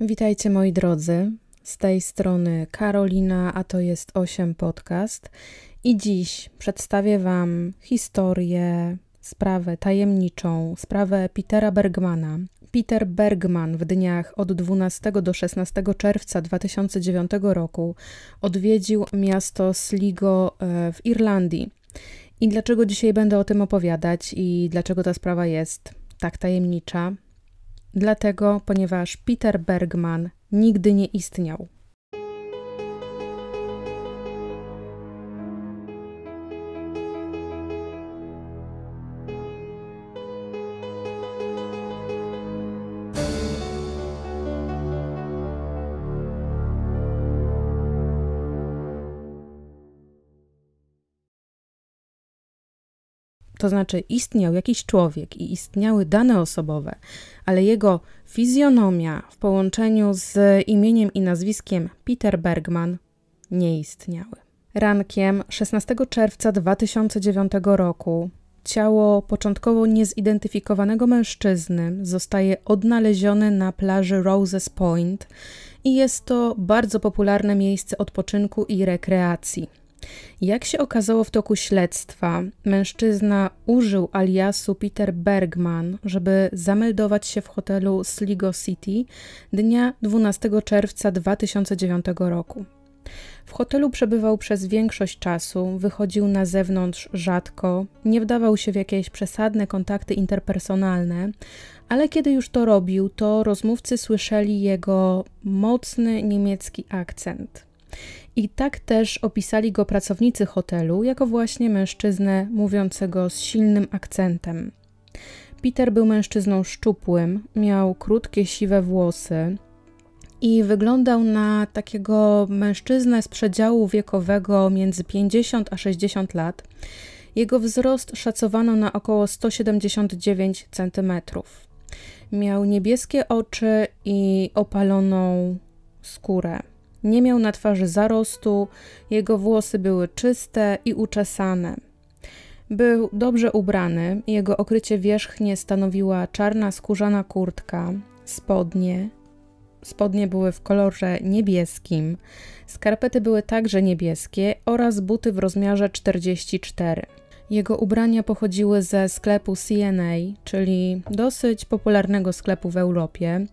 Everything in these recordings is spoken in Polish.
Witajcie moi drodzy. Z tej strony Karolina, a to jest 8 podcast. I dziś przedstawię Wam historię, sprawę tajemniczą, sprawę Petera Bergmana. Peter Bergman w dniach od 12 do 16 czerwca 2009 roku odwiedził miasto Sligo e, w Irlandii. I dlaczego dzisiaj będę o tym opowiadać i dlaczego ta sprawa jest tak tajemnicza, Dlatego, ponieważ Peter Bergman nigdy nie istniał. To znaczy, istniał jakiś człowiek i istniały dane osobowe, ale jego fizjonomia w połączeniu z imieniem i nazwiskiem Peter Bergman nie istniały. Rankiem 16 czerwca 2009 roku ciało początkowo niezidentyfikowanego mężczyzny zostaje odnalezione na plaży Roses Point i jest to bardzo popularne miejsce odpoczynku i rekreacji. Jak się okazało w toku śledztwa, mężczyzna użył aliasu Peter Bergman, żeby zameldować się w hotelu Sligo City dnia 12 czerwca 2009 roku. W hotelu przebywał przez większość czasu, wychodził na zewnątrz rzadko, nie wdawał się w jakieś przesadne kontakty interpersonalne, ale kiedy już to robił, to rozmówcy słyszeli jego mocny niemiecki akcent. I tak też opisali go pracownicy hotelu jako właśnie mężczyznę mówiącego z silnym akcentem. Peter był mężczyzną szczupłym, miał krótkie siwe włosy i wyglądał na takiego mężczyznę z przedziału wiekowego między 50 a 60 lat. Jego wzrost szacowano na około 179 cm. Miał niebieskie oczy i opaloną skórę. Nie miał na twarzy zarostu, jego włosy były czyste i uczesane. Był dobrze ubrany, jego okrycie wierzchnie stanowiła czarna skórzana kurtka, spodnie. Spodnie były w kolorze niebieskim, skarpety były także niebieskie oraz buty w rozmiarze 44. Jego ubrania pochodziły ze sklepu CNA, czyli dosyć popularnego sklepu w Europie.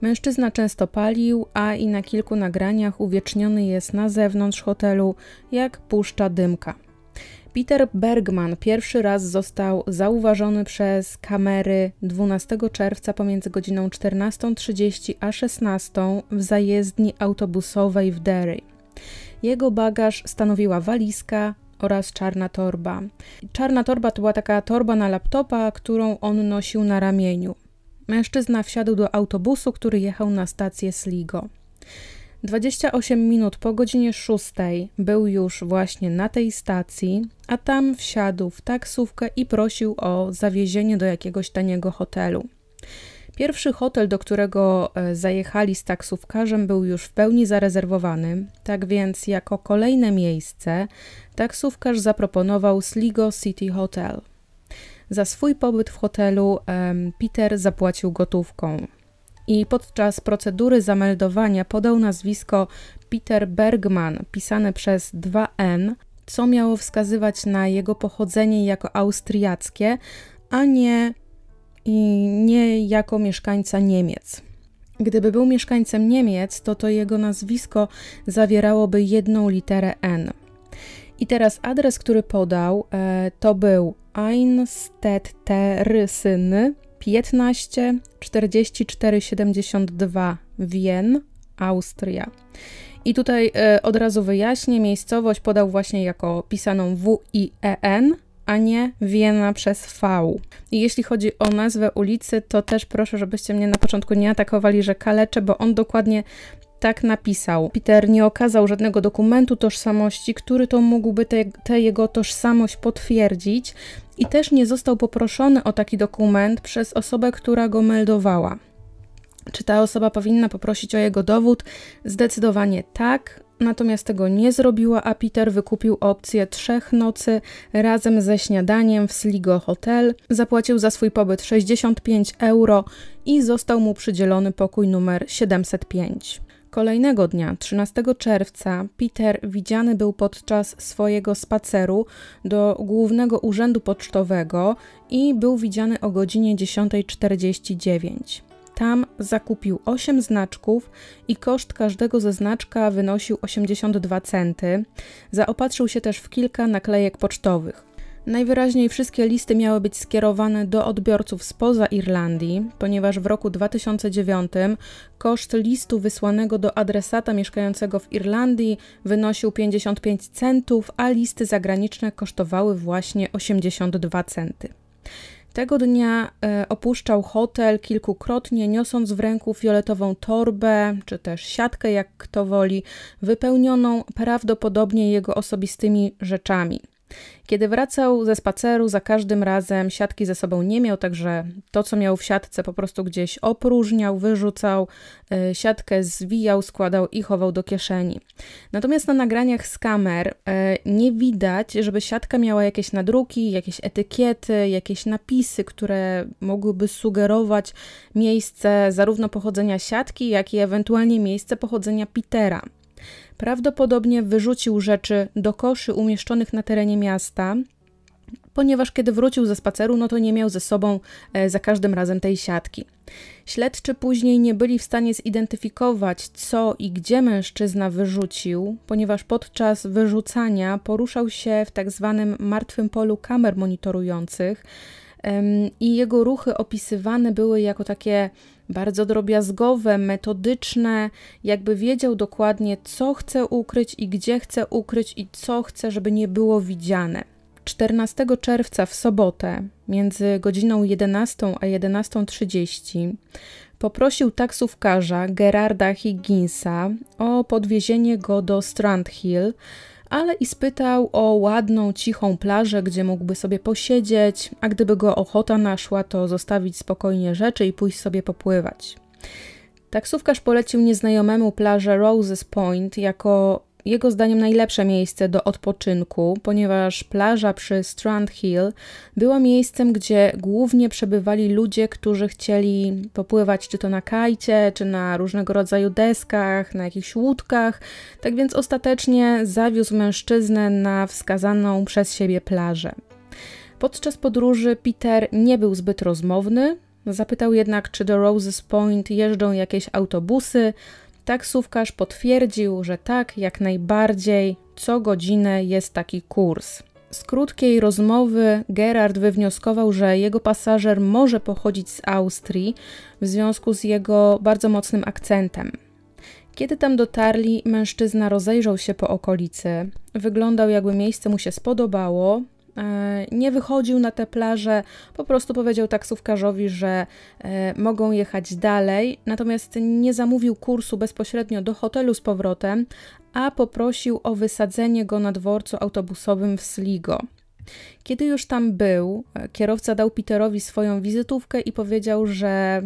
Mężczyzna często palił, a i na kilku nagraniach uwieczniony jest na zewnątrz hotelu, jak puszcza dymka. Peter Bergman pierwszy raz został zauważony przez kamery 12 czerwca pomiędzy godziną 14.30 a 16:00 w zajezdni autobusowej w Derry. Jego bagaż stanowiła walizka oraz czarna torba. Czarna torba to była taka torba na laptopa, którą on nosił na ramieniu. Mężczyzna wsiadł do autobusu, który jechał na stację Sligo. 28 minut po godzinie 6 był już właśnie na tej stacji, a tam wsiadł w taksówkę i prosił o zawiezienie do jakiegoś taniego hotelu. Pierwszy hotel, do którego e, zajechali z taksówkarzem, był już w pełni zarezerwowany, tak więc jako kolejne miejsce taksówkarz zaproponował Sligo City Hotel. Za swój pobyt w hotelu Peter zapłacił gotówką. I podczas procedury zameldowania podał nazwisko Peter Bergman, pisane przez 2N, co miało wskazywać na jego pochodzenie jako austriackie, a nie, i nie jako mieszkańca Niemiec. Gdyby był mieszkańcem Niemiec, to to jego nazwisko zawierałoby jedną literę N. I teraz adres, który podał, e, to był Einstettersyny 15 44 72 Wien, Austria. I tutaj e, od razu wyjaśnię, miejscowość podał właśnie jako pisaną W-I-E-N, a nie Wiena przez V. I jeśli chodzi o nazwę ulicy, to też proszę, żebyście mnie na początku nie atakowali, że kaleczę, bo on dokładnie tak napisał. Peter nie okazał żadnego dokumentu tożsamości, który to mógłby tę jego tożsamość potwierdzić i też nie został poproszony o taki dokument przez osobę, która go meldowała. Czy ta osoba powinna poprosić o jego dowód? Zdecydowanie tak, natomiast tego nie zrobiła, a Peter wykupił opcję trzech nocy razem ze śniadaniem w Sligo Hotel. Zapłacił za swój pobyt 65 euro i został mu przydzielony pokój numer 705. Kolejnego dnia, 13 czerwca, Peter widziany był podczas swojego spaceru do głównego urzędu pocztowego i był widziany o godzinie 10.49. Tam zakupił 8 znaczków i koszt każdego ze znaczka wynosił 82 centy. Zaopatrzył się też w kilka naklejek pocztowych. Najwyraźniej wszystkie listy miały być skierowane do odbiorców spoza Irlandii, ponieważ w roku 2009 koszt listu wysłanego do adresata mieszkającego w Irlandii wynosił 55 centów, a listy zagraniczne kosztowały właśnie 82 centy. Tego dnia e, opuszczał hotel kilkukrotnie, niosąc w ręku fioletową torbę, czy też siatkę, jak kto woli, wypełnioną prawdopodobnie jego osobistymi rzeczami. Kiedy wracał ze spaceru, za każdym razem siatki ze sobą nie miał, także to, co miał w siatce, po prostu gdzieś opróżniał, wyrzucał, y, siatkę zwijał, składał i chował do kieszeni. Natomiast na nagraniach z kamer y, nie widać, żeby siatka miała jakieś nadruki, jakieś etykiety, jakieś napisy, które mogłyby sugerować miejsce zarówno pochodzenia siatki, jak i ewentualnie miejsce pochodzenia Petera. Prawdopodobnie wyrzucił rzeczy do koszy umieszczonych na terenie miasta, ponieważ kiedy wrócił ze spaceru, no to nie miał ze sobą e, za każdym razem tej siatki. Śledczy później nie byli w stanie zidentyfikować, co i gdzie mężczyzna wyrzucił, ponieważ podczas wyrzucania poruszał się w tak zwanym martwym polu kamer monitorujących, i jego ruchy opisywane były jako takie bardzo drobiazgowe, metodyczne, jakby wiedział dokładnie, co chce ukryć i gdzie chce ukryć i co chce, żeby nie było widziane. 14 czerwca w sobotę między godziną 11 a 11.30 poprosił taksówkarza Gerarda Higginsa o podwiezienie go do Strand Hill, ale i spytał o ładną, cichą plażę, gdzie mógłby sobie posiedzieć, a gdyby go ochota naszła, to zostawić spokojnie rzeczy i pójść sobie popływać. Taksówkarz polecił nieznajomemu plażę Roses Point jako jego zdaniem najlepsze miejsce do odpoczynku, ponieważ plaża przy Strand Hill była miejscem, gdzie głównie przebywali ludzie, którzy chcieli popływać czy to na kajcie, czy na różnego rodzaju deskach, na jakichś łódkach. Tak więc ostatecznie zawiózł mężczyznę na wskazaną przez siebie plażę. Podczas podróży Peter nie był zbyt rozmowny, Zapytał jednak, czy do Roses Point jeżdżą jakieś autobusy, Taksówkarz potwierdził, że tak, jak najbardziej, co godzinę jest taki kurs. Z krótkiej rozmowy Gerard wywnioskował, że jego pasażer może pochodzić z Austrii w związku z jego bardzo mocnym akcentem. Kiedy tam dotarli, mężczyzna rozejrzał się po okolicy. Wyglądał, jakby miejsce mu się spodobało, E, nie wychodził na te plaże, po prostu powiedział taksówkarzowi, że e, mogą jechać dalej, natomiast nie zamówił kursu bezpośrednio do hotelu z powrotem, a poprosił o wysadzenie go na dworcu autobusowym w Sligo. Kiedy już tam był, e, kierowca dał Peterowi swoją wizytówkę i powiedział, że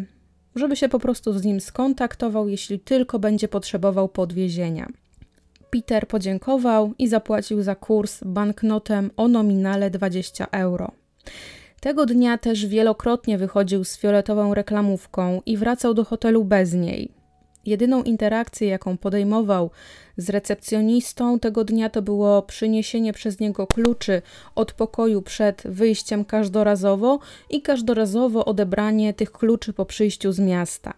żeby się po prostu z nim skontaktował, jeśli tylko będzie potrzebował podwiezienia. Peter podziękował i zapłacił za kurs banknotem o nominale 20 euro. Tego dnia też wielokrotnie wychodził z fioletową reklamówką i wracał do hotelu bez niej. Jedyną interakcję, jaką podejmował z recepcjonistą tego dnia, to było przyniesienie przez niego kluczy od pokoju przed wyjściem każdorazowo i każdorazowo odebranie tych kluczy po przyjściu z miasta.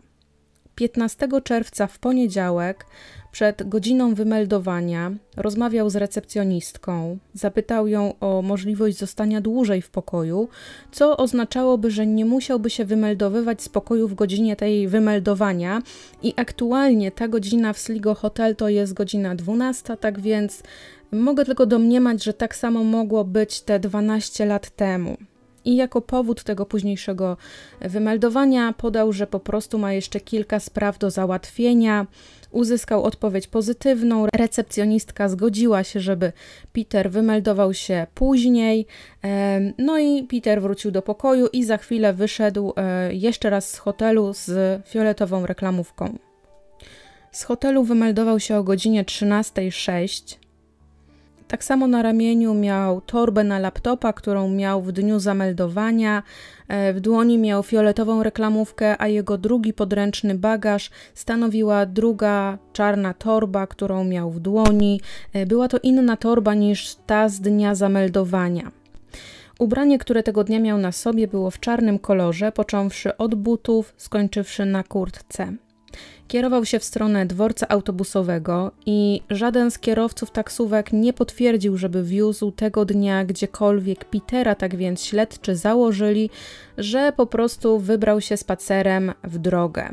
15 czerwca w poniedziałek przed godziną wymeldowania rozmawiał z recepcjonistką. Zapytał ją o możliwość zostania dłużej w pokoju, co oznaczałoby, że nie musiałby się wymeldowywać z pokoju w godzinie tej wymeldowania. I aktualnie ta godzina w Sligo Hotel to jest godzina 12, tak więc mogę tylko domniemać, że tak samo mogło być te 12 lat temu i jako powód tego późniejszego wymeldowania podał, że po prostu ma jeszcze kilka spraw do załatwienia. Uzyskał odpowiedź pozytywną. Recepcjonistka zgodziła się, żeby Peter wymeldował się później. No i Peter wrócił do pokoju i za chwilę wyszedł e, jeszcze raz z hotelu z fioletową reklamówką. Z hotelu wymeldował się o godzinie 13.06. Tak samo na ramieniu miał torbę na laptopa, którą miał w dniu zameldowania. E, w dłoni miał fioletową reklamówkę, a jego drugi podręczny bagaż stanowiła druga czarna torba, którą miał w dłoni. E, była to inna torba niż ta z dnia zameldowania. Ubranie, które tego dnia miał na sobie, było w czarnym kolorze, począwszy od butów, skończywszy na kurtce. Kierował się w stronę dworca autobusowego i żaden z kierowców taksówek nie potwierdził, żeby wiózł tego dnia gdziekolwiek Petera, tak więc śledczy założyli, że po prostu wybrał się spacerem w drogę.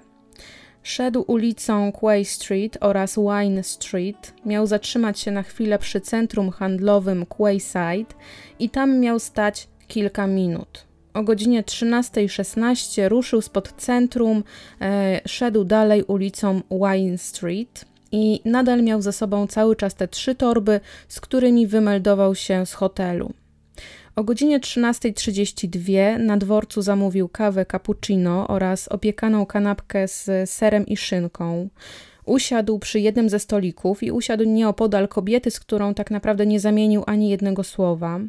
Szedł ulicą Quay Street oraz Wine Street, miał zatrzymać się na chwilę przy centrum handlowym Quayside i tam miał stać kilka minut o godzinie 13.16 ruszył spod centrum, e, szedł dalej ulicą Wine Street i nadal miał ze sobą cały czas te trzy torby, z którymi wymeldował się z hotelu. O godzinie 13.32 na dworcu zamówił kawę cappuccino oraz opiekaną kanapkę z serem i szynką. Usiadł przy jednym ze stolików i usiadł nieopodal kobiety, z którą tak naprawdę nie zamienił ani jednego słowa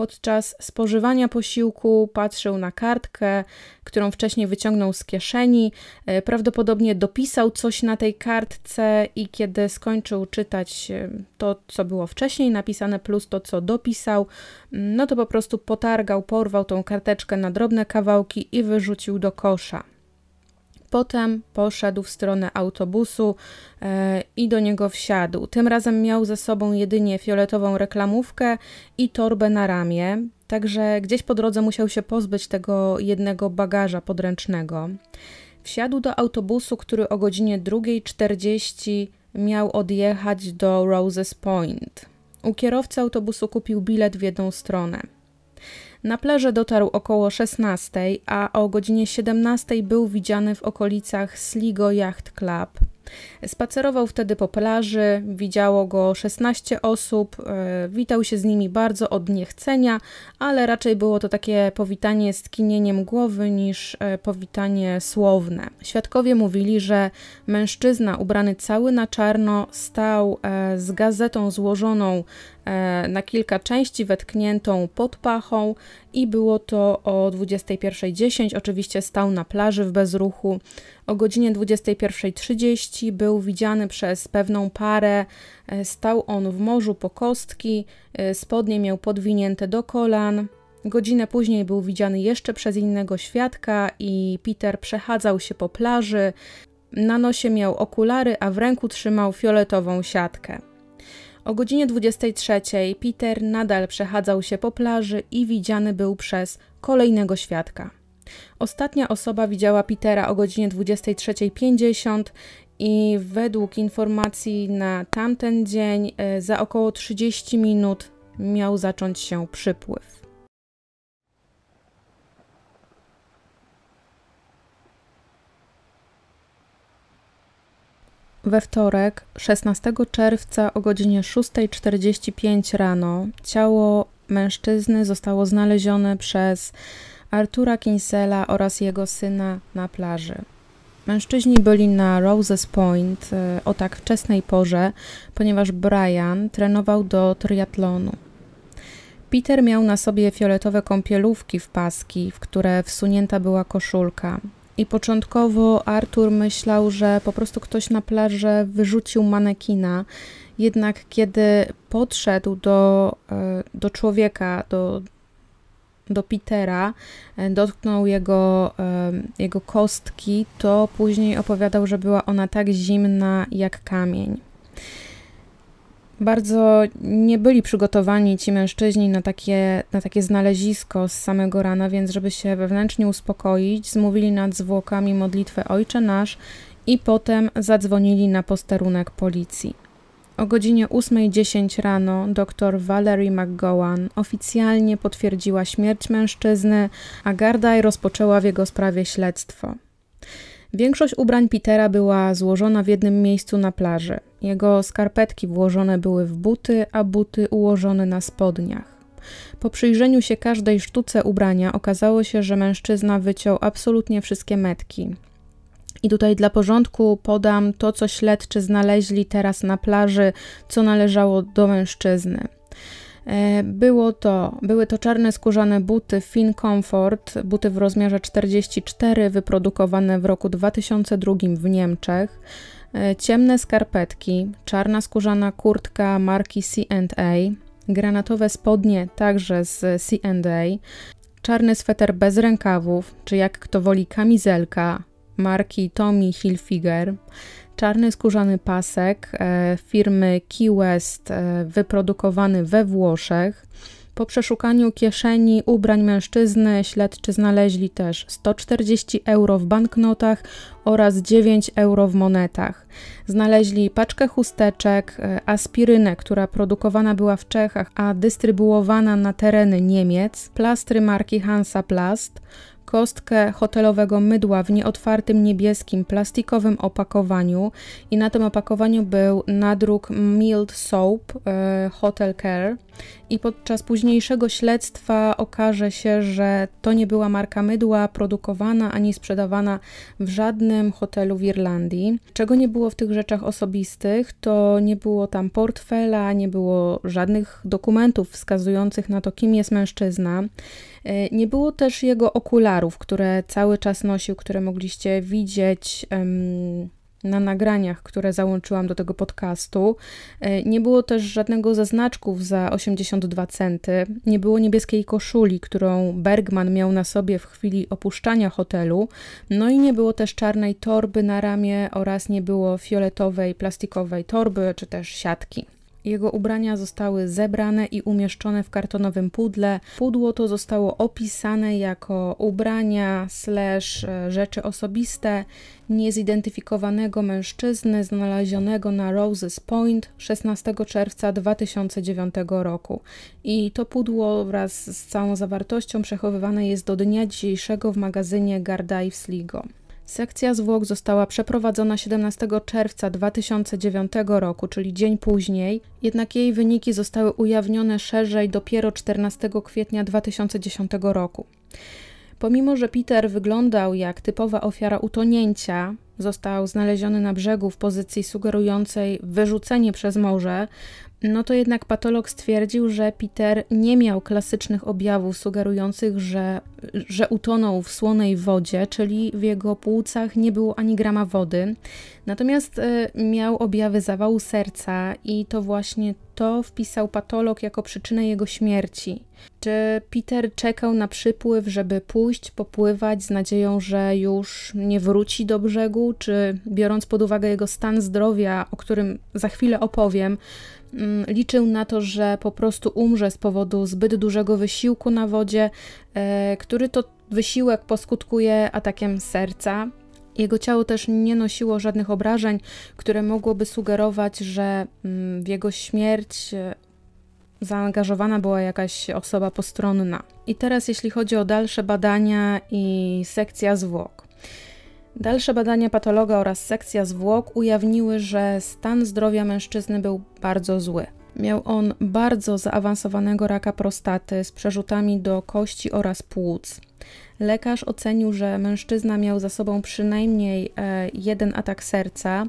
podczas spożywania posiłku patrzył na kartkę, którą wcześniej wyciągnął z kieszeni. E, prawdopodobnie dopisał coś na tej kartce i kiedy skończył czytać e, to, co było wcześniej napisane, plus to, co dopisał, mm, no to po prostu potargał, porwał tą karteczkę na drobne kawałki i wyrzucił do kosza. Potem poszedł w stronę autobusu e, i do niego wsiadł. Tym razem miał ze sobą jedynie fioletową reklamówkę i torbę na ramię, także gdzieś po drodze musiał się pozbyć tego jednego bagaża podręcznego. Wsiadł do autobusu, który o godzinie 2.40 miał odjechać do Roses Point. U kierowcy autobusu kupił bilet w jedną stronę. Na plażę dotarł około 16, a o godzinie 17 był widziany w okolicach Sligo Yacht Club. Spacerował wtedy po plaży, widziało go 16 osób, e, witał się z nimi bardzo od niechcenia, ale raczej było to takie powitanie z kinieniem głowy niż e, powitanie słowne. Świadkowie mówili, że mężczyzna ubrany cały na czarno stał e, z gazetą złożoną E, na kilka części wetkniętą pod pachą i było to o 21.10. Oczywiście stał na plaży w bezruchu. O godzinie 21.30 był widziany przez pewną parę. E, stał on w morzu po kostki, e, spodnie miał podwinięte do kolan. Godzinę później był widziany jeszcze przez innego świadka i Peter przechadzał się po plaży. Na nosie miał okulary, a w ręku trzymał fioletową siatkę. O godzinie 23 Peter nadal przechadzał się po plaży i widziany był przez kolejnego świadka. Ostatnia osoba widziała Petera o godzinie 23.50 i według informacji na tamten dzień e, za około 30 minut miał zacząć się przypływ. We wtorek, 16 czerwca o godzinie 6.45 rano, ciało mężczyzny zostało znalezione przez Artura Kinsela oraz jego syna na plaży. Mężczyźni byli na Roses Point e, o tak wczesnej porze, ponieważ Brian trenował do triatlonu. Peter miał na sobie fioletowe kąpielówki w paski, w które wsunięta była koszulka. I początkowo Artur myślał, że po prostu ktoś na plaży wyrzucił manekina. Jednak kiedy podszedł do, e, do człowieka, do, do Petera, e, dotknął jego, e, jego kostki, to później opowiadał, że była ona tak zimna jak kamień. Bardzo nie byli przygotowani ci mężczyźni na takie, na takie znalezisko z samego rana, więc żeby się wewnętrznie uspokoić, zmówili nad zwłokami modlitwę Ojcze Nasz i potem zadzwonili na posterunek policji. O godzinie 8.10 rano dr Valerie McGowan oficjalnie potwierdziła śmierć mężczyzny, a Gardaj rozpoczęła w jego sprawie śledztwo. Większość ubrań Petera była złożona w jednym miejscu na plaży. Jego skarpetki włożone były w buty, a buty ułożone na spodniach. Po przyjrzeniu się każdej sztuce ubrania okazało się, że mężczyzna wyciął absolutnie wszystkie metki. I tutaj dla porządku podam to, co śledczy znaleźli teraz na plaży, co należało do mężczyzny. E, było to, były to czarne skórzane buty Fin Comfort, buty w rozmiarze 44, wyprodukowane w roku 2002 w Niemczech, e, ciemne skarpetki, czarna skórzana kurtka marki C&A, granatowe spodnie także z C&A, czarny sweter bez rękawów, czy jak kto woli kamizelka marki Tommy Hilfiger, Czarny skórzany pasek e, firmy Key West, e, wyprodukowany we Włoszech. Po przeszukaniu kieszeni ubrań mężczyzny śledczy znaleźli też 140 euro w banknotach oraz 9 euro w monetach. Znaleźli paczkę chusteczek, e, aspirynę, która produkowana była w Czechach, a dystrybuowana na tereny Niemiec, plastry marki Hansa Plast, kostkę hotelowego mydła w nieotwartym niebieskim plastikowym opakowaniu i na tym opakowaniu był nadruk Mild Soap e, Hotel Care i podczas późniejszego śledztwa okaże się, że to nie była marka mydła produkowana ani sprzedawana w żadnym hotelu w Irlandii. Czego nie było w tych rzeczach osobistych, to nie było tam portfela, nie było żadnych dokumentów wskazujących na to, kim jest mężczyzna. E, nie było też jego okularów, które cały czas nosił, które mogliście widzieć. Um, na nagraniach, które załączyłam do tego podcastu. E, nie było też żadnego zaznaczków za 82 centy, nie było niebieskiej koszuli, którą Bergman miał na sobie w chwili opuszczania hotelu, no i nie było też czarnej torby na ramię oraz nie było fioletowej plastikowej torby czy też siatki. Jego ubrania zostały zebrane i umieszczone w kartonowym pudle. Pudło to zostało opisane jako ubrania slash e, rzeczy osobiste niezidentyfikowanego mężczyzny znalezionego na Roses Point 16 czerwca 2009 roku. I to pudło wraz z całą zawartością przechowywane jest do dnia dzisiejszego w magazynie Gardives Sligo. Sekcja zwłok została przeprowadzona 17 czerwca 2009 roku, czyli dzień później, jednak jej wyniki zostały ujawnione szerzej dopiero 14 kwietnia 2010 roku. Pomimo, że Peter wyglądał jak typowa ofiara utonięcia, został znaleziony na brzegu w pozycji sugerującej wyrzucenie przez morze, no to jednak patolog stwierdził, że Peter nie miał klasycznych objawów sugerujących, że, że utonął w słonej wodzie, czyli w jego płucach nie było ani grama wody. Natomiast e, miał objawy zawału serca i to właśnie to wpisał patolog jako przyczynę jego śmierci. Czy Peter czekał na przypływ, żeby pójść, popływać z nadzieją, że już nie wróci do brzegu? czy biorąc pod uwagę jego stan zdrowia, o którym za chwilę opowiem, mm, liczył na to, że po prostu umrze z powodu zbyt dużego wysiłku na wodzie, e, który to wysiłek poskutkuje atakiem serca. Jego ciało też nie nosiło żadnych obrażeń, które mogłoby sugerować, że mm, w jego śmierć e, zaangażowana była jakaś osoba postronna. I teraz, jeśli chodzi o dalsze badania i sekcja zwłok. Dalsze badania patologa oraz sekcja zwłok ujawniły, że stan zdrowia mężczyzny był bardzo zły. Miał on bardzo zaawansowanego raka prostaty z przerzutami do kości oraz płuc. Lekarz ocenił, że mężczyzna miał za sobą przynajmniej e, jeden atak serca.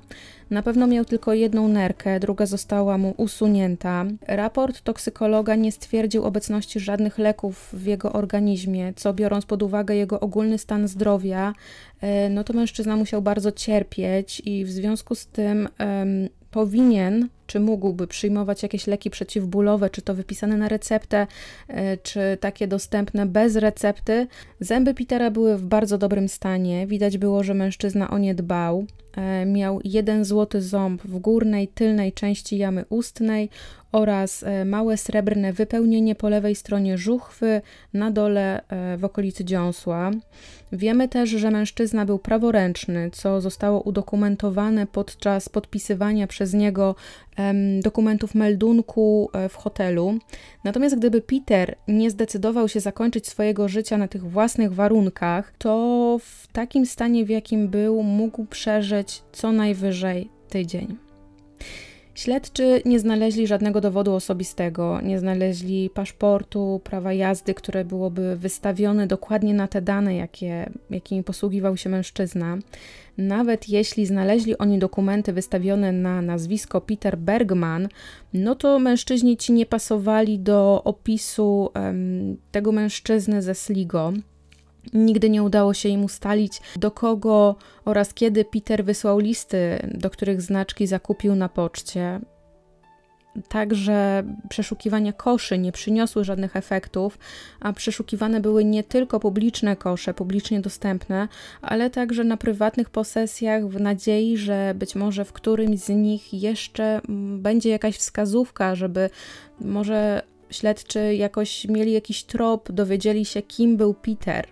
Na pewno miał tylko jedną nerkę, druga została mu usunięta. Raport toksykologa nie stwierdził obecności żadnych leków w jego organizmie, co biorąc pod uwagę jego ogólny stan zdrowia, e, no to mężczyzna musiał bardzo cierpieć i w związku z tym powinien czy mógłby przyjmować jakieś leki przeciwbólowe, czy to wypisane na receptę, e, czy takie dostępne bez recepty. Zęby Petera były w bardzo dobrym stanie, widać było, że mężczyzna o nie dbał. E, miał jeden złoty ząb w górnej, tylnej części jamy ustnej oraz e, małe srebrne wypełnienie po lewej stronie żuchwy na dole w okolicy dziąsła. Wiemy też, że mężczyzna był praworęczny, co zostało udokumentowane podczas podpisywania przez niego dokumentów meldunku e, w hotelu. Natomiast gdyby Peter nie zdecydował się zakończyć swojego życia na tych własnych warunkach, to w takim stanie, w jakim był, mógł przeżyć co najwyżej tydzień. Śledczy nie znaleźli żadnego dowodu osobistego, nie znaleźli paszportu, prawa jazdy, które byłoby wystawione dokładnie na te dane, jakie, jakimi posługiwał się mężczyzna. Nawet jeśli znaleźli oni dokumenty wystawione na nazwisko Peter Bergman, no to mężczyźni ci nie pasowali do opisu um, tego mężczyzny ze Sligo. Nigdy nie udało się im ustalić, do kogo oraz kiedy Peter wysłał listy, do których znaczki zakupił na poczcie. Także przeszukiwania koszy nie przyniosły żadnych efektów, a przeszukiwane były nie tylko publiczne kosze, publicznie dostępne, ale także na prywatnych posesjach, w nadziei, że być może w którymś z nich jeszcze będzie jakaś wskazówka, żeby może śledczy jakoś mieli jakiś trop, dowiedzieli się, kim był Peter.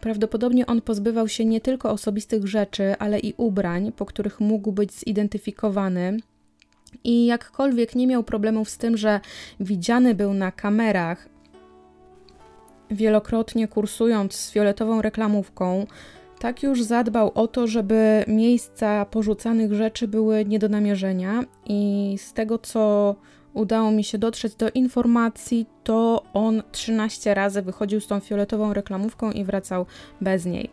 Prawdopodobnie on pozbywał się nie tylko osobistych rzeczy, ale i ubrań, po których mógł być zidentyfikowany. I jakkolwiek nie miał problemów z tym, że widziany był na kamerach, wielokrotnie kursując z fioletową reklamówką, tak już zadbał o to, żeby miejsca porzucanych rzeczy były nie do namierzenia i z tego co udało mi się dotrzeć do informacji, to on 13 razy wychodził z tą fioletową reklamówką i wracał bez niej.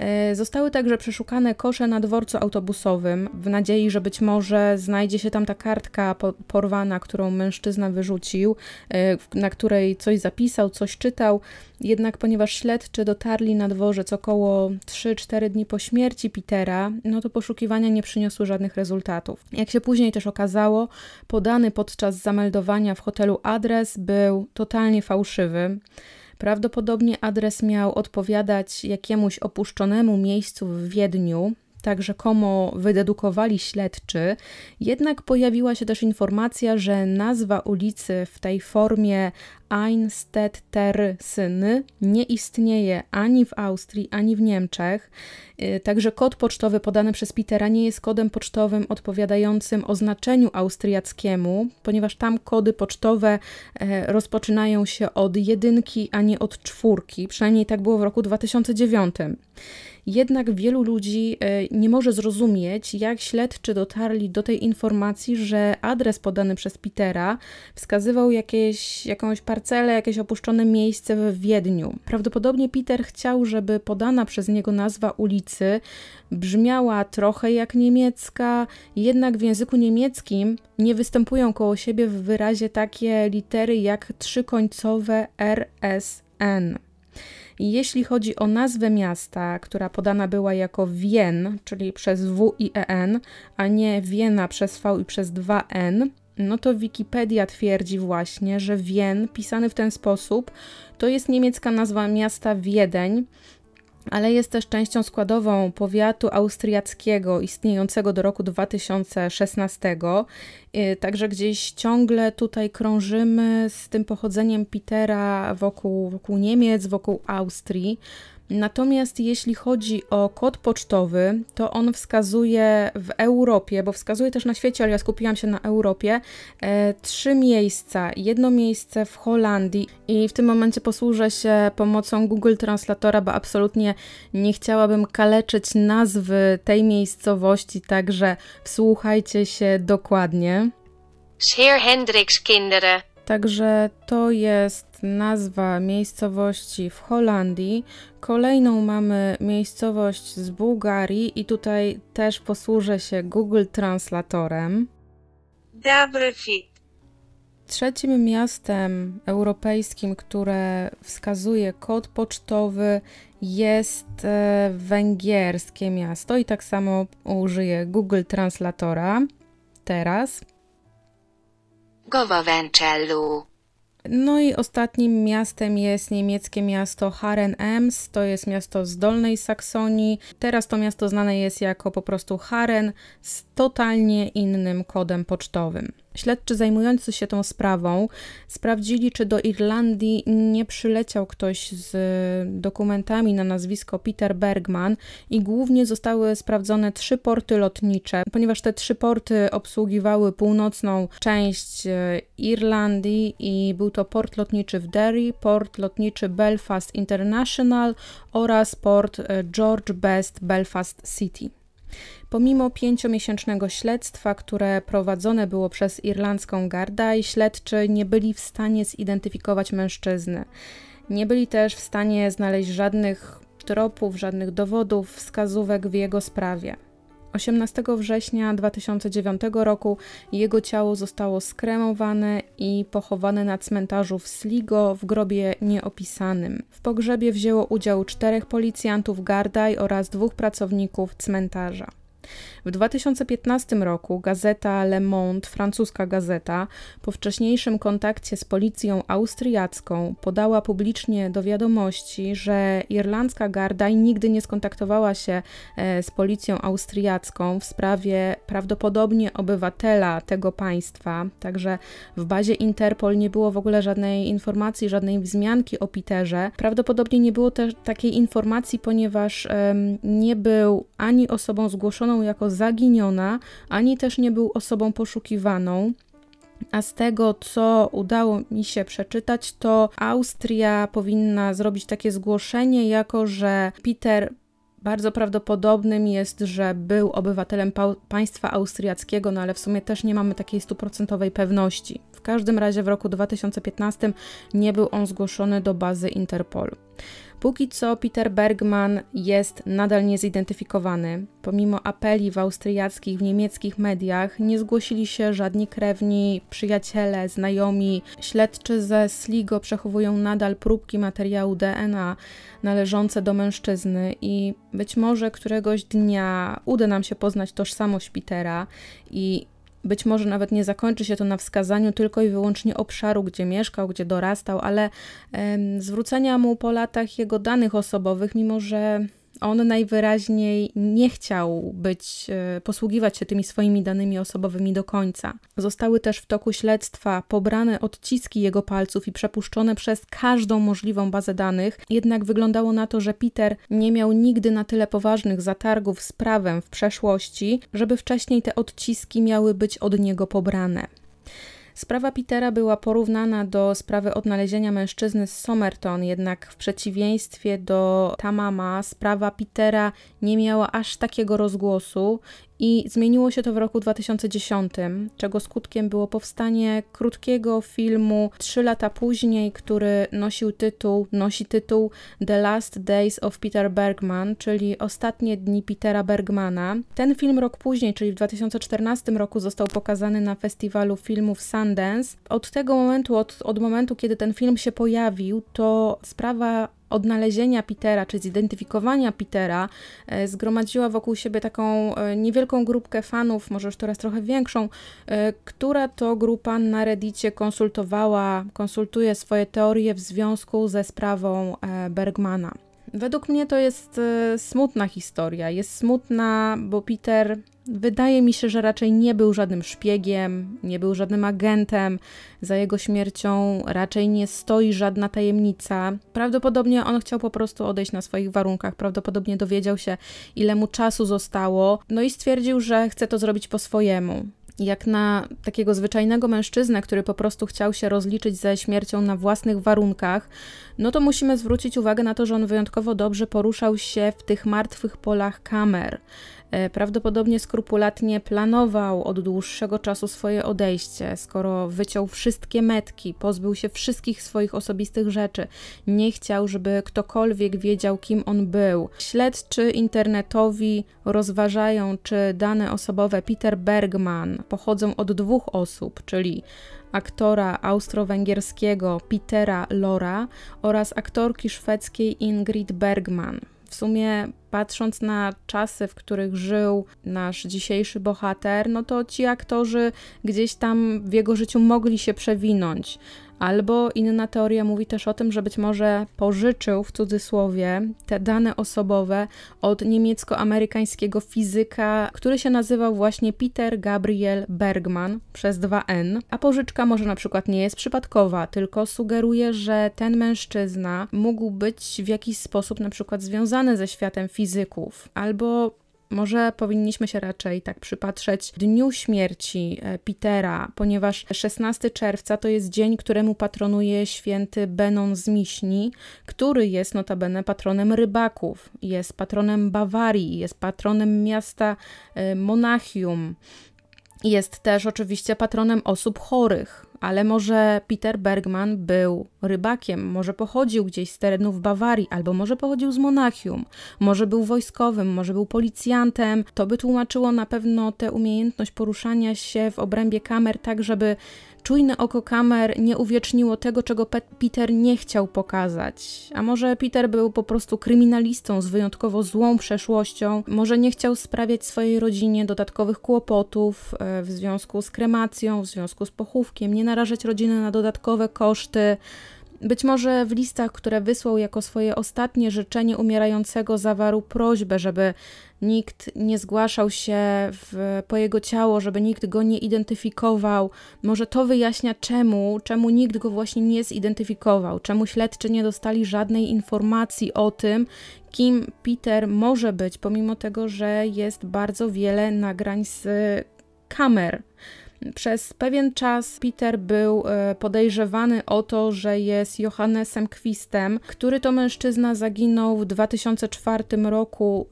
E, zostały także przeszukane kosze na dworcu autobusowym, w nadziei, że być może znajdzie się tam ta kartka porwana, którą mężczyzna wyrzucił, e, na której coś zapisał, coś czytał. Jednak ponieważ śledczy dotarli na dworzec około 3-4 dni po śmierci Petera, no to poszukiwania nie przyniosły żadnych rezultatów. Jak się później też okazało, podany podczas zameldowania w hotelu adres był totalnie fałszywy. Prawdopodobnie adres miał odpowiadać jakiemuś opuszczonemu miejscu w Wiedniu, tak rzekomo wydedukowali śledczy, jednak pojawiła się też informacja, że nazwa ulicy w tej formie Einstetter Syny nie istnieje ani w Austrii, ani w Niemczech. Y, także kod pocztowy podany przez Petera nie jest kodem pocztowym odpowiadającym oznaczeniu austriackiemu, ponieważ tam kody pocztowe e, rozpoczynają się od jedynki, a nie od czwórki. Przynajmniej tak było w roku 2009 jednak wielu ludzi e, nie może zrozumieć, jak śledczy dotarli do tej informacji, że adres podany przez Petera wskazywał jakieś, jakąś parcelę, jakieś opuszczone miejsce w Wiedniu. Prawdopodobnie Peter chciał, żeby podana przez niego nazwa ulicy brzmiała trochę jak niemiecka, jednak w języku niemieckim nie występują koło siebie w wyrazie takie litery jak trzykońcowe RSN. Jeśli chodzi o nazwę miasta, która podana była jako Wien, czyli przez W i EN, a nie Wiena przez V i przez 2N, no to Wikipedia twierdzi właśnie, że Wien, pisany w ten sposób, to jest niemiecka nazwa miasta Wiedeń, ale jest też częścią składową powiatu austriackiego istniejącego do roku 2016. Y, także gdzieś ciągle tutaj krążymy z tym pochodzeniem Petera wokół, wokół Niemiec, wokół Austrii. Natomiast jeśli chodzi o kod pocztowy, to on wskazuje w Europie, bo wskazuje też na świecie, ale ja skupiłam się na Europie, e, trzy miejsca. Jedno miejsce w Holandii i w tym momencie posłużę się pomocą Google Translatora, bo absolutnie nie chciałabym kaleczyć nazwy tej miejscowości, także wsłuchajcie się dokładnie. Sheer Hendriks Kinderen. Także to jest nazwa miejscowości w Holandii. Kolejną mamy miejscowość z Bułgarii i tutaj też posłużę się Google Translatorem. Dobry fit. Trzecim miastem europejskim, które wskazuje kod pocztowy, jest e, węgierskie miasto i tak samo użyję Google Translatora teraz. Gowa no i ostatnim miastem jest niemieckie miasto Haren-Ems, to jest miasto z Dolnej Saksonii. Teraz to miasto znane jest jako po prostu Haren z totalnie innym kodem pocztowym. Śledczy zajmujący się tą sprawą sprawdzili, czy do Irlandii nie przyleciał ktoś z dokumentami na nazwisko Peter Bergman i głównie zostały sprawdzone trzy porty lotnicze, ponieważ te trzy porty obsługiwały północną część e, Irlandii i był to port lotniczy w Derry, port lotniczy Belfast International oraz port e, George Best Belfast City. Pomimo pięciomiesięcznego śledztwa, które prowadzone było przez irlandzką Gardaj, śledczy nie byli w stanie zidentyfikować mężczyzny. Nie byli też w stanie znaleźć żadnych tropów, żadnych dowodów, wskazówek w jego sprawie. 18 września 2009 roku jego ciało zostało skremowane i pochowane na cmentarzu w Sligo w grobie nieopisanym. W pogrzebie wzięło udział czterech policjantów Gardaj oraz dwóch pracowników cmentarza. W 2015 roku gazeta Le Monde, francuska gazeta, po wcześniejszym kontakcie z policją austriacką podała publicznie do wiadomości, że irlandzka garda nigdy nie skontaktowała się e, z policją austriacką w sprawie prawdopodobnie obywatela tego państwa, także w bazie Interpol nie było w ogóle żadnej informacji, żadnej wzmianki o Piterze. Prawdopodobnie nie było też takiej informacji, ponieważ um, nie był ani osobą zgłoszoną jako zaginiona, ani też nie był osobą poszukiwaną. A z tego, co udało mi się przeczytać, to Austria powinna zrobić takie zgłoszenie, jako że Peter bardzo prawdopodobnym jest, że był obywatelem pa państwa austriackiego, no ale w sumie też nie mamy takiej stuprocentowej pewności. W każdym razie w roku 2015 nie był on zgłoszony do bazy Interpolu. Póki co Peter Bergman jest nadal niezidentyfikowany. Pomimo apeli w austriackich, w niemieckich mediach nie zgłosili się żadni krewni, przyjaciele, znajomi. Śledczy ze Sligo przechowują nadal próbki materiału DNA należące do mężczyzny i być może któregoś dnia uda nam się poznać tożsamość Petera i być może nawet nie zakończy się to na wskazaniu tylko i wyłącznie obszaru, gdzie mieszkał, gdzie dorastał, ale zwrócenia mu po latach jego danych osobowych, mimo że on najwyraźniej nie chciał być, e, posługiwać się tymi swoimi danymi osobowymi do końca. Zostały też w toku śledztwa pobrane odciski jego palców i przepuszczone przez każdą możliwą bazę danych, jednak wyglądało na to, że Peter nie miał nigdy na tyle poważnych zatargów z prawem w przeszłości, żeby wcześniej te odciski miały być od niego pobrane. Sprawa Petera była porównana do sprawy odnalezienia mężczyzny z Somerton, jednak w przeciwieństwie do Tamama, sprawa Petera nie miała aż takiego rozgłosu i zmieniło się to w roku 2010, czego skutkiem było powstanie krótkiego filmu trzy lata później, który nosił tytuł, nosi tytuł The Last Days of Peter Bergman, czyli Ostatnie dni Petera Bergmana. Ten film rok później, czyli w 2014 roku został pokazany na festiwalu filmów Sundance. Od tego momentu, od, od momentu, kiedy ten film się pojawił, to sprawa odnalezienia Petera, czy zidentyfikowania Petera, e, zgromadziła wokół siebie taką e, niewielką grupkę fanów, może już teraz trochę większą, e, która to grupa na Reddicie konsultowała, konsultuje swoje teorie w związku ze sprawą Bergmana. Według mnie to jest smutna historia. Jest smutna, bo Peter Wydaje mi się, że raczej nie był żadnym szpiegiem, nie był żadnym agentem. Za jego śmiercią raczej nie stoi żadna tajemnica. Prawdopodobnie on chciał po prostu odejść na swoich warunkach. Prawdopodobnie dowiedział się, ile mu czasu zostało, no i stwierdził, że chce to zrobić po swojemu jak na takiego zwyczajnego mężczyznę, który po prostu chciał się rozliczyć ze śmiercią na własnych warunkach, no to musimy zwrócić uwagę na to, że on wyjątkowo dobrze poruszał się w tych martwych polach kamer. E, prawdopodobnie skrupulatnie planował od dłuższego czasu swoje odejście, skoro wyciął wszystkie metki, pozbył się wszystkich swoich osobistych rzeczy, nie chciał, żeby ktokolwiek wiedział, kim on był. Śledczy internetowi rozważają, czy dane osobowe Peter Bergman pochodzą od dwóch osób, czyli aktora austro-węgierskiego Petera Lora oraz aktorki szwedzkiej Ingrid Bergman w sumie patrząc na czasy, w których żył nasz dzisiejszy bohater, no to ci aktorzy gdzieś tam w jego życiu mogli się przewinąć. Albo inna teoria mówi też o tym, że być może pożyczył w cudzysłowie te dane osobowe od niemiecko-amerykańskiego fizyka, który się nazywał właśnie Peter Gabriel Bergman przez 2N. A pożyczka może na przykład nie jest przypadkowa, tylko sugeruje, że ten mężczyzna mógł być w jakiś sposób na przykład związany ze światem fizyków, albo może powinniśmy się raczej tak przypatrzeć dniu śmierci e, Petera, ponieważ 16 czerwca to jest dzień, któremu patronuje święty Benon z Miśni, który jest notabene patronem rybaków, jest patronem Bawarii, jest patronem miasta e, Monachium. Jest też oczywiście patronem osób chorych ale może Peter Bergman był rybakiem, może pochodził gdzieś z terenów Bawarii, albo może pochodził z Monachium, może był wojskowym, może był policjantem. To by tłumaczyło na pewno tę umiejętność poruszania się w obrębie kamer tak, żeby Czujne oko kamer nie uwieczniło tego, czego Peter nie chciał pokazać. A może Peter był po prostu kryminalistą z wyjątkowo złą przeszłością, może nie chciał sprawiać swojej rodzinie dodatkowych kłopotów e, w związku z kremacją, w związku z pochówkiem, nie narażać rodziny na dodatkowe koszty. Być może w listach, które wysłał jako swoje ostatnie życzenie umierającego, zawarł prośbę, żeby nikt nie zgłaszał się w, po jego ciało, żeby nikt go nie identyfikował. Może to wyjaśnia czemu, czemu nikt go właśnie nie zidentyfikował, czemu śledczy nie dostali żadnej informacji o tym, kim Peter może być, pomimo tego, że jest bardzo wiele nagrań z kamer. Przez pewien czas Peter był e, podejrzewany o to, że jest Johannesem Kwistem, który to mężczyzna zaginął w 2004 roku,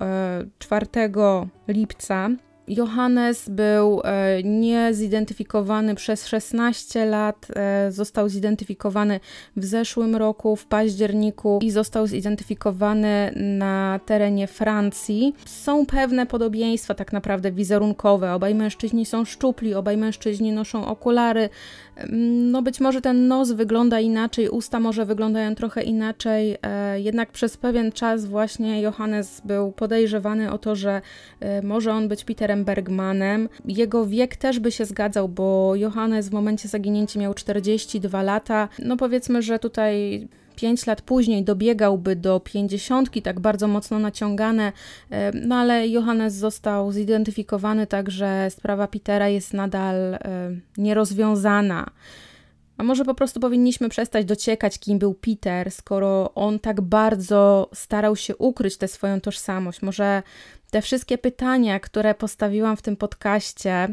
4 e, lipca Johannes był e, niezidentyfikowany przez 16 lat, e, został zidentyfikowany w zeszłym roku, w październiku i został zidentyfikowany na terenie Francji. Są pewne podobieństwa tak naprawdę wizerunkowe. Obaj mężczyźni są szczupli, obaj mężczyźni noszą okulary, Mm, no być może ten nos wygląda inaczej, usta może wyglądają trochę inaczej, e, jednak przez pewien czas właśnie Johannes był podejrzewany o to, że e, może on być Peterem Bergmanem. Jego wiek też by się zgadzał, bo Johannes w momencie zaginięcia miał 42 lata. No powiedzmy, że tutaj 5 lat później dobiegałby do 50, tak bardzo mocno naciągane, no ale Johannes został zidentyfikowany, także sprawa Petera jest nadal nierozwiązana. A może po prostu powinniśmy przestać dociekać, kim był Peter, skoro on tak bardzo starał się ukryć tę swoją tożsamość? Może te wszystkie pytania, które postawiłam w tym podcaście,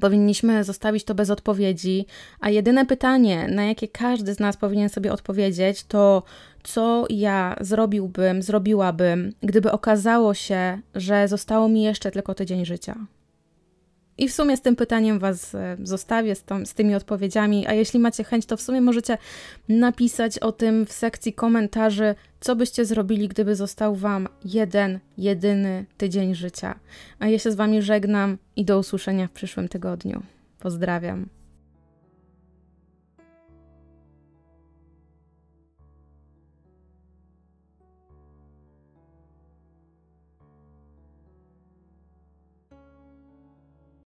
Powinniśmy zostawić to bez odpowiedzi, a jedyne pytanie, na jakie każdy z nas powinien sobie odpowiedzieć, to co ja zrobiłbym, zrobiłabym, gdyby okazało się, że zostało mi jeszcze tylko tydzień życia. I w sumie z tym pytaniem Was e, zostawię, z, tą, z tymi odpowiedziami, a jeśli macie chęć, to w sumie możecie napisać o tym w sekcji komentarzy, co byście zrobili, gdyby został Wam jeden, jedyny tydzień życia. A ja się z Wami żegnam i do usłyszenia w przyszłym tygodniu. Pozdrawiam.